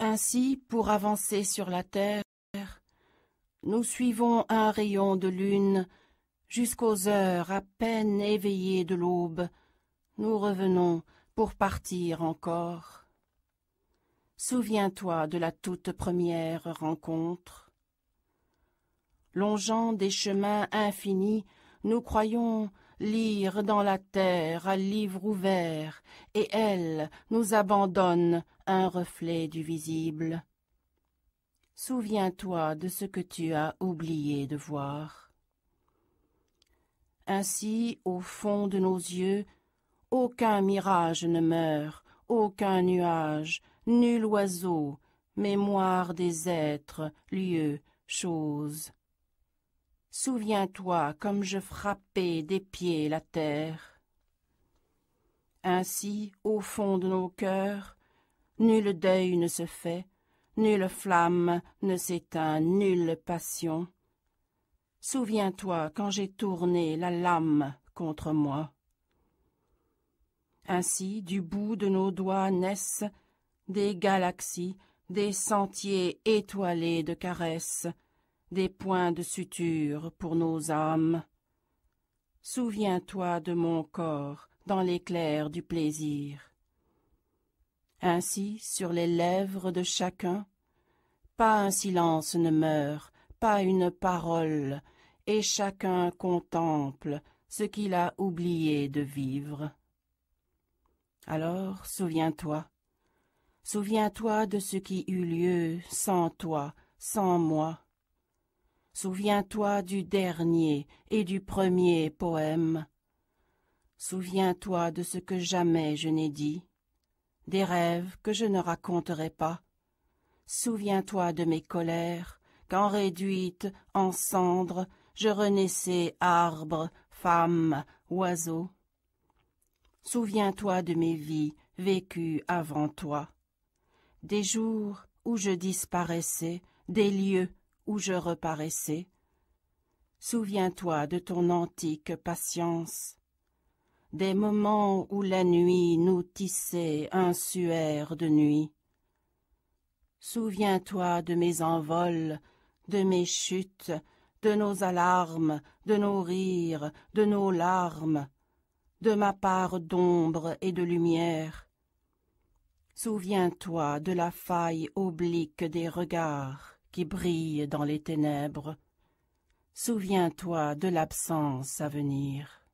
Ainsi, pour avancer sur la terre, nous suivons un rayon de lune jusqu'aux heures à peine éveillées de l'aube. Nous revenons pour partir encore. Souviens-toi de la toute première rencontre. Longeant des chemins infinis, nous croyons lire dans la terre un livre ouvert, et elle nous abandonne un reflet du visible. Souviens-toi de ce que tu as oublié de voir. Ainsi, au fond de nos yeux, aucun mirage ne meurt, aucun nuage, nul oiseau, mémoire des êtres, lieux, choses. Souviens-toi comme je frappais des pieds la terre. Ainsi, au fond de nos cœurs, nul deuil ne se fait, nulle flamme ne s'éteint, nulle passion. Souviens-toi quand j'ai tourné la lame contre moi. Ainsi, du bout de nos doigts naissent des galaxies, des sentiers étoilés de caresses, des points de suture pour nos âmes. Souviens-toi de mon corps dans l'éclair du plaisir. Ainsi, sur les lèvres de chacun, pas un silence ne meurt, pas une parole, et chacun contemple ce qu'il a oublié de vivre. Alors souviens-toi, souviens-toi de ce qui eut lieu sans toi, sans moi, Souviens-toi du dernier et du premier poème. Souviens-toi de ce que jamais je n'ai dit, des rêves que je ne raconterai pas. Souviens-toi de mes colères, quand réduites, en cendres, je renaissais arbre, femme, oiseau. Souviens-toi de mes vies vécues avant toi, des jours où je disparaissais, des lieux où je reparaissais. Souviens-toi de ton antique patience, des moments où la nuit nous tissait un suaire de nuit. Souviens-toi de mes envols, de mes chutes, de nos alarmes, de nos rires, de nos larmes, de ma part d'ombre et de lumière. Souviens-toi de la faille oblique des regards qui brille dans les ténèbres. Souviens-toi de l'absence à venir.